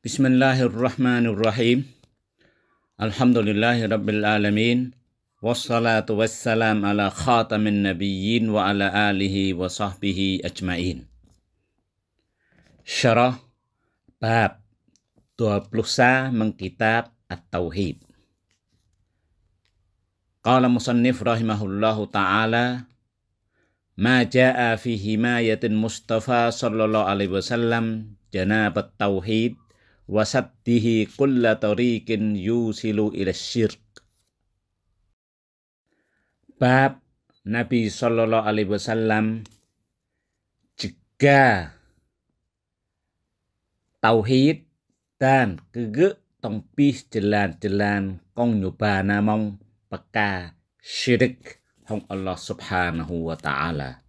بسم الله الرحمن الرحيم الحمد لله رب العالمين والصلاة والسلام على خاتم النبيين وعلى آله وصحبه أجمعين شرع باب 21 من كتاب التوحيد قال مصنف رحمه الله تعالى ما جاء في حماية المصطفى صلى الله عليه وسلم جناب التوحيد wasattihi kulla tariqin yusilu ila syirk. Bab Nabi Sallallahu Alaihi Wasallam jega tauhid dan kege tong pis jalan-jalan kong nyoba namong peka syirik hong Allah Subhanahu wa taala.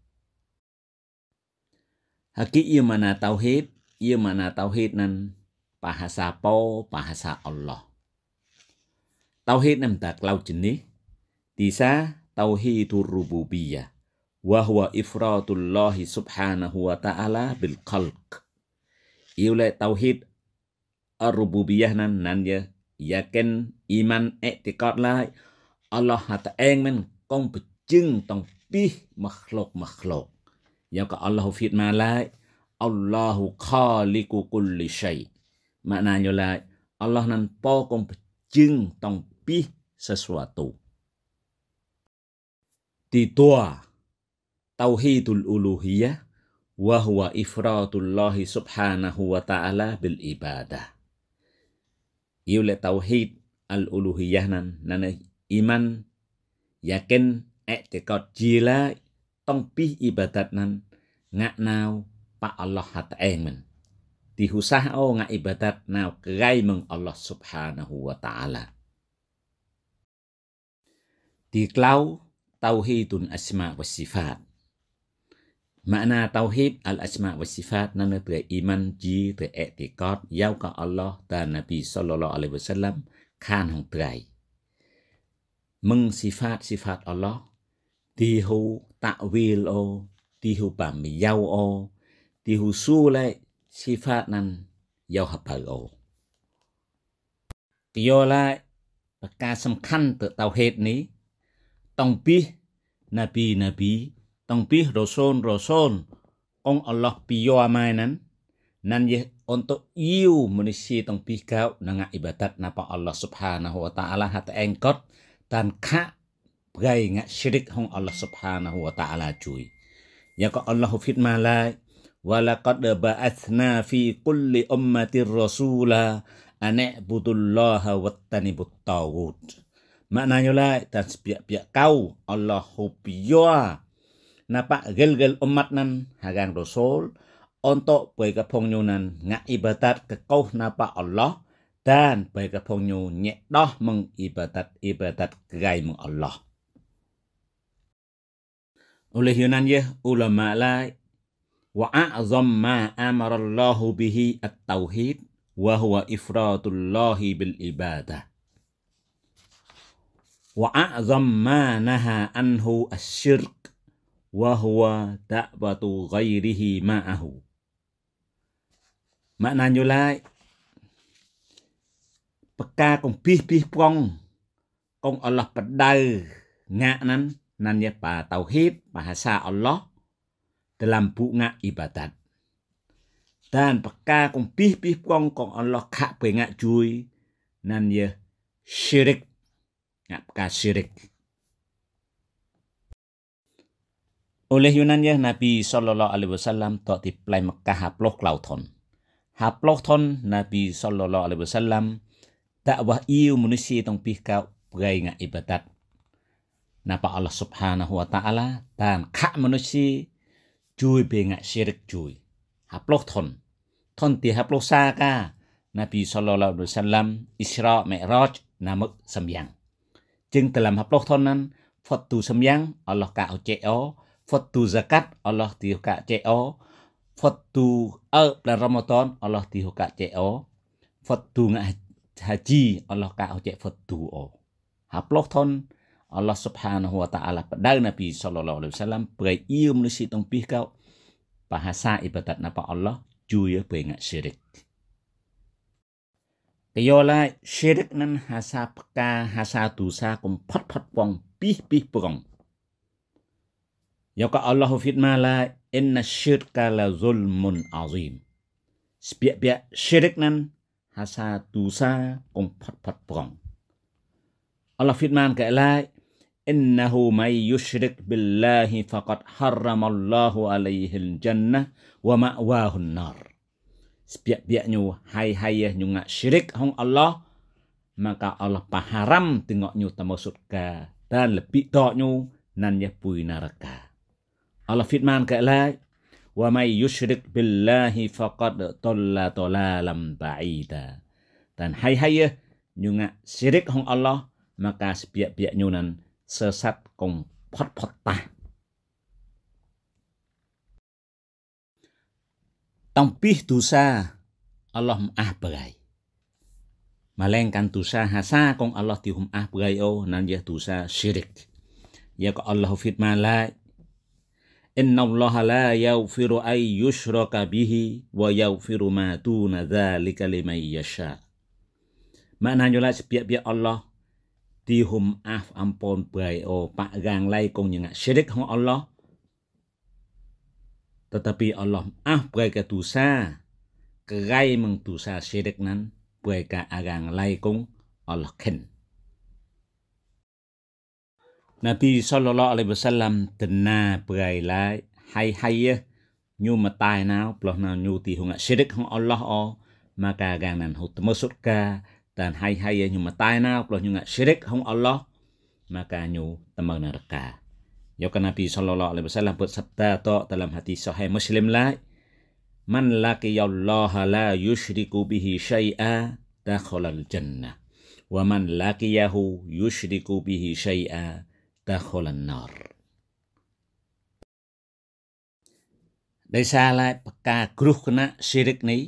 Haki ieu iya mana tauhid, ieu iya mana tauhid nan bahasa po bahasa Allah tauhid tak lau jenih tisa tauhidur rububiyah wa huwa ifratullahi subhanahu wa ta'ala bil khalq iule tauhid ar-rububiyah nan nan ya yakin iman i'tiqad lai Allah hata eng men kong bejeng tong pih makhluk makhluk ya ka Allah fit malai Allahu khaliqu kulli syai maknanya lah Allah nan po kong bejeng tong pi sesuatu. Titua tauhidul uluhiyah wa huwa ifratullah subhanahu wa ta'ala bil ibadah. Iu le tauhid al uluhiyah nan nan eh iman yakin iktikad jila tong pi ibadat nan ngaknau pa Allah hat aeng tihusah o nga ibadat nao kagay mong Allah subhanahu wa ta'ala. Tiklaw tauhidun asma wa sifat. Makna tauhid al asma wa sifat nana te iman ji te etikot yau ka Allah ta Nabi sallallahu alaihi wasallam khan hong trai. Mừng sifat sifat Allah tihu ta'wil o tihu pamiyau o tihu su lại sifat nan yau habalo. Kyo lai baka semkan te tauhet ni tong pih nabi nabi tong pih roson roson ong Allah piyo amai nan nan ye untuk iu manusia tong pih kau nanga ibadat napa Allah subhanahu wa ta'ala hata engkot dan ka gai ngak syirik hong Allah subhanahu wa ta'ala cuy. Ya ko Allahu fitmalai. Walaqad ba'atsna fi kulli ummatir rasula wa wattanibut tawud. Maknanya lah dan sebiak-biak kau Allah hubiya. Napa gel-gel umat nan hagang rasul untuk baik kepongyunan ngak ibadat kau napa Allah dan baik kepongnyu nyek dah mengibadat-ibadat gerai meng Allah. Oleh Yunan ya ulama lah وأعظم ما أمر الله به التوحيد وهو إفراد الله بالعبادة وأعظم ما نهى عنه الشرك وهو دعوة غيره معه maknanya lai peka kong pih pih pong kong Allah pedau ngak nan nan ye pa tauhid bahasa Allah dalam bunga ibadat. Dan peka kong bih bih kong kong Allah kak bengak jui nan ye syirik ngak peka syirik. Oleh Yunan ya Nabi Sallallahu Alaihi Wasallam tak diplai Mekah haploh klauton. Haploh ton Nabi Sallallahu Alaihi Wasallam wah iu manusia tong pih kau ngak ibadat. Napa Allah Subhanahu Wa Taala dan kak manusia ជួយពីងាក់សេរិកជួយហាប់លោះថនថនទីហាប់លោះសាកា ណាពីសលឡឡដូសាឡាំអ៊ីស្រាមេរ៉ាជណាមឹកសំយ៉ាងជាងតឡាំហាប់លោះថនណានហ្វតទូសំយ៉ាងអល់ឡោះកាអូចេអូហ្វតទូ ហ្សាកាត់អល់ឡោះទីកាចេអូហ្វតទូអើប្រារ៉ាម៉ាតនអល់ឡោះទីកាចេអូហ្វតទូងាហាជីអល់ឡោះកាអូចេហ្វតទូអូហាប់លោះថន Allah Subhanahu wa taala pada Nabi sallallahu alaihi wasallam perai iu manusia tong pih kau bahasa ibadat napa Allah juya pengak syirik kêu lại syirik nan hasa peka hasa tu sa kum phat phat pong pih pih pong Yaka Allah fitma la inna syirka la zulmun azim. Sebiak-biak syirik nan hasa tu sa kum phat phat pong. Allah fitman kể lại Innahu may yushrik billahi faqad harramallahu alaihi jannah wa ma'wahun nar. Sepiak-piaknya hai-hayah nyungak syirik hong Allah. Maka Allah paharam tengoknya tambah surga. Dan lebih toknya nan ya pui neraka. Allah fitman ke lai. Wa may yushrik billahi faqad tolla tolalam ba'ida. Dan hai-hayah nyungak syirik hong Allah. Maka sepiak-piaknya nan sơ sát cùng phát phát ta. Tông pih tu sa, Allah m'ah Malengkan tu hasa kong Allah tihum ah bagai o, nan syirik. Ya ka Allah fit malai. Inna Allah la yaufiru ay yushraka bihi wa yaufiru ma tuna dhalika lima yasha. Maknanya lah sepiak-piak Allah hum af ampon pai o pak gang lai kong nyanga syirik hong Allah tetapi Allah ah pai ka tu sa kerai meng tu sa syirik nan pai ka agang lai kong Allah ken Nabi sallallahu alaihi wasallam tena pai lai hai hai ya nyu matai nau ploh nau nyu ti hong syirik hong Allah o maka gang nan hut masuk ka dan hai hai yang nyuma taina pula nyunga syirik hong Allah maka nyu temang neraka ya kan Nabi sallallahu alaihi wasallam bersabda to dalam hadis sahih Muslim la man laqi Allah la yushriku bihi syai'a dakhalal jannah wa man laqiyahu yushriku bihi syai'a dakhalan nar ដោយសារតែបកាគ្រោះគណៈសិរិកនេះ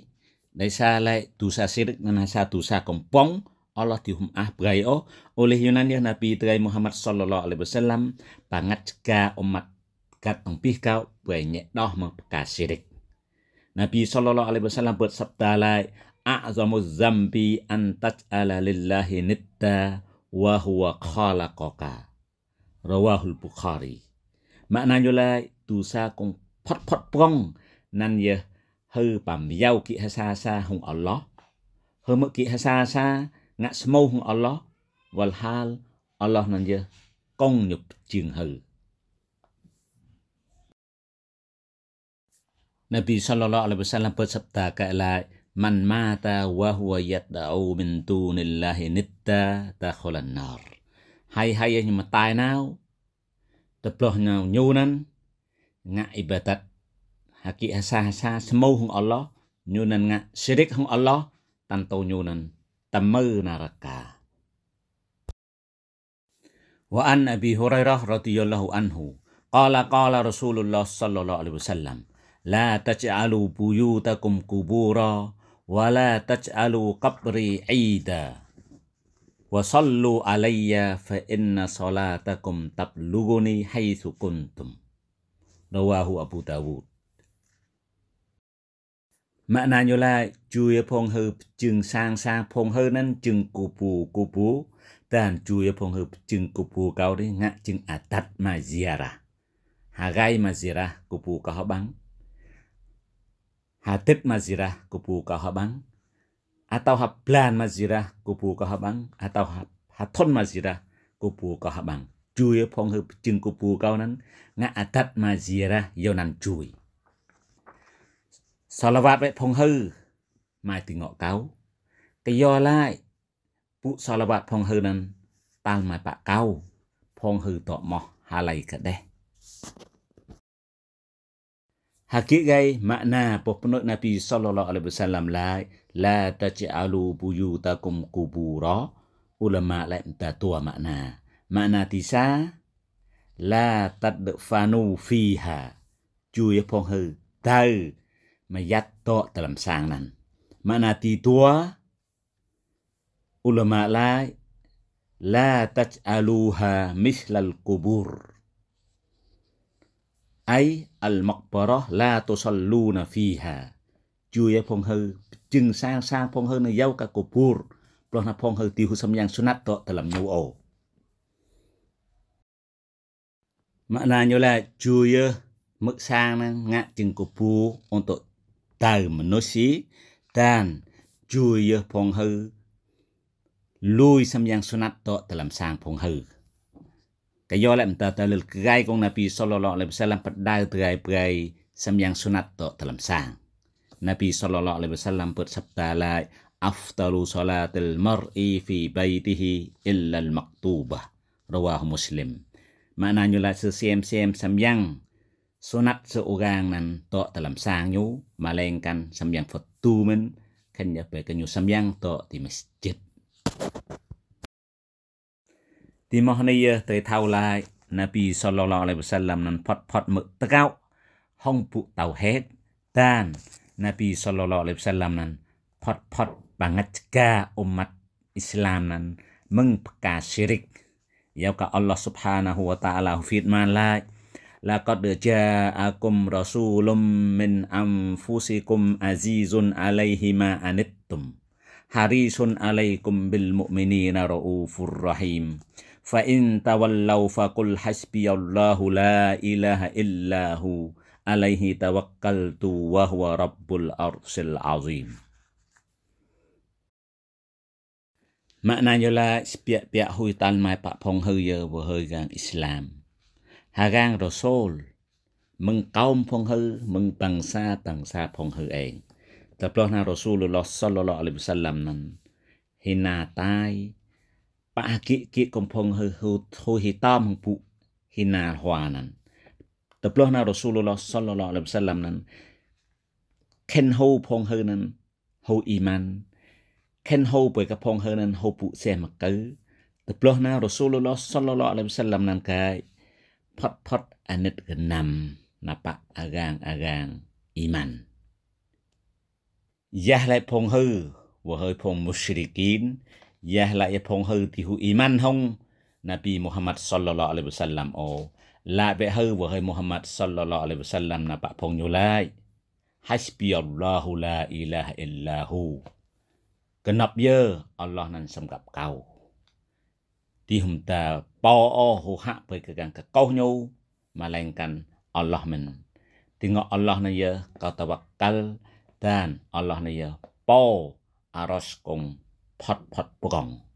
Laisale dosa sirik ngenasa dosa kempong Allah dihumah o oleh Yunani Nabi Idrai Muhammad sallallahu alaihi wasallam banget jika umat gat empih kau banyak doh mengpeka sirik. Nabi sallallahu alaihi wasallam buat sabda lai a'zamu zambi antaj ala lillahi nidda wa huwa khalaqaka. Rawahul Bukhari. Maknanya lai dosa kong pot pot prong nan Hư sa sa hung Allah. Hư mơ sa sa ngạ smô hung Allah. Wal hal Allah nan dơ. Công nhục trường hư. Nabi sallallahu alaihi wasallam bersabda kala man mata wa huwa yad'u min dunillahi nitta takhulan nar. Hai hai yang matai nau. Teploh nau nyunan ngak ibadat haki hasa hasa semau hong Allah nyunan nga sirik hong Allah tanto nyunan tamau naraka. wa an abi hurairah radhiyallahu anhu qala qala rasulullah sallallahu alaihi wasallam la taj'alu buyutakum kubura wa la taj'alu qabri aida wa sallu alayya fa inna salatakum tablughuni haitsu kuntum rawahu abu dawud mạng nà nhô la chuya phong hư chừng sang sang phong hư nên chừng cụ bù cụ bù tàn chuya phong hư chừng cụ bù cao đấy ngã chừng à tắt mà zira hà gai mà zira cụ bù cao họ bắn hà tích mà zira cụ bù cao họ bắn à tao hạp plan mà zira cụ bù cao họ bắn à tao hạp hà thôn mà zira cụ bù cao họ bắn chuya phong hư chừng cụ bù cao nên ngã à tắt mà zira yêu nan chui សលវត្តវេផុងហឺម៉ែទីងក់កៅកយឡាយពួកសលវត្តផុងហឺនឹងតាល់ម៉ែបាក់កៅផុងហឺតមោះ ហាឡៃកដេះហាគីកៃម៉ាក់ណាពុះភ្នុណាពីសលឡោះអលបសាឡាំឡាយឡាតជាអាលូប៊ូយូតាគុំគូប៊ូរ៉អ៊ូឡាម៉ាឡៃតាតួម៉ាក់ណាម៉ាក់ណាទីសា la tadfanu fiha chui phong hư tau mà sang mayatto mà sangan. ti tua ulama la la taj'aluha mislal kubur. ai al maqbarah la tusalluna fiha. Chui phong hư chừng sang sang phong hư nơi dấu cả kubur. Plon na phong hư tiêu hư sam yang sunat to dalam nu o. mà Maknanya lah cuya mực sang ngak jeng kubu untuk ទៅមនុស្សតានជួយយើផងហើ លួយសំយ៉ាងសុណាត់តតលំសាងផងហើកាយលែមតតលក្រៃកងណាពីសលលលបសលំបដៅត្រៃប្រៃសំយ៉ាងសុណាត់តតលំសាងណាពីសលលលបសលំពតសបតាឡាយអហ្វតលូសឡាតលមរអ៊ីហ្វីបៃទីហ៊ីអ៊ីលលមកទូបារវ៉ាហ៊ូមុស្លីមម៉ាណាញូឡាសសៀមសៀមសំយ៉ាង sonat so ogang nan to talam sang nyu malengkan samyang fatu men kan ya pe kan nyu samyang to di masjid di moh ne ye te thau lai nabi sallallahu alaihi wasallam nan phot phot mực ta cao hong pu tau het dan nabi sallallahu alaihi wasallam nan phot phot bangat ka umat islam nan mengpeka syirik ya ka Allah subhanahu wa ta'ala firman lai laqad ja'akum rasulum min anfusikum azizun alaihi ma anittum harisun alaikum bil mu'minina raufur rahim fa in tawallaw faqul hasbiyallahu la ilaha illa hu alaihi tawakkaltu wa huwa rabbul arsil azim maknanya la sepiak-piak hui tan mai pak phong hư giờ vừa hơi gang Islam ហាកាងរសូលមិនកោមផងហឺមិនបង្សាតាំងសាផងហឺឯងតែព្រោះណារសូលឡោះសលឡោះអលិបសាឡាំនឹងហេណាតាយបាគិគិកំផងហឺហូធូហេតាមហងពុហេណាហွာនឹងតែព្រោះណារសូលឡោះសលឡោះអលិបសាឡាំនឹងខិនហូផងហឺនឹងហូអ៊ីម៉ាន់ខិនហូបើកំផងហឺនឹងហូពុសេមកកើតែព្រោះណារសូលឡោះសលឡោះអលិបសាឡាំនឹងកាយផុតផុតអនិច្ចកណាំណបៈអារាងអារាងអ៊ីម៉ានយ៉ាស់ឡៃផងហឺវ៉ហើយផងមូស្រីគីនយ៉ាស់ឡៃផងហឺទីហ៊ូអ៊ីម៉ានហងណាប៊ីមូហាម៉ាត់សលឡឡឡអាឡៃវ៉សាឡាំអូឡាបេហឺវ៉ហើយមូហាម៉ាត់សលឡឡឡអាឡៃវ៉សាឡាំណបៈផងយូឡៃហាស្ប៊ីអល់ឡោហ៊ូឡាអ៊ីឡាហអ៊ីឡាហ៊ូកណប់យើអល់ឡោះនឹងសម្រាប់កៅទីហំតា Bawa ruhak pergegan kekauhnya melainkan Allah men. Tengok Allah na ya kau tawakal dan Allah na ya pau aros kong pot pot pukong.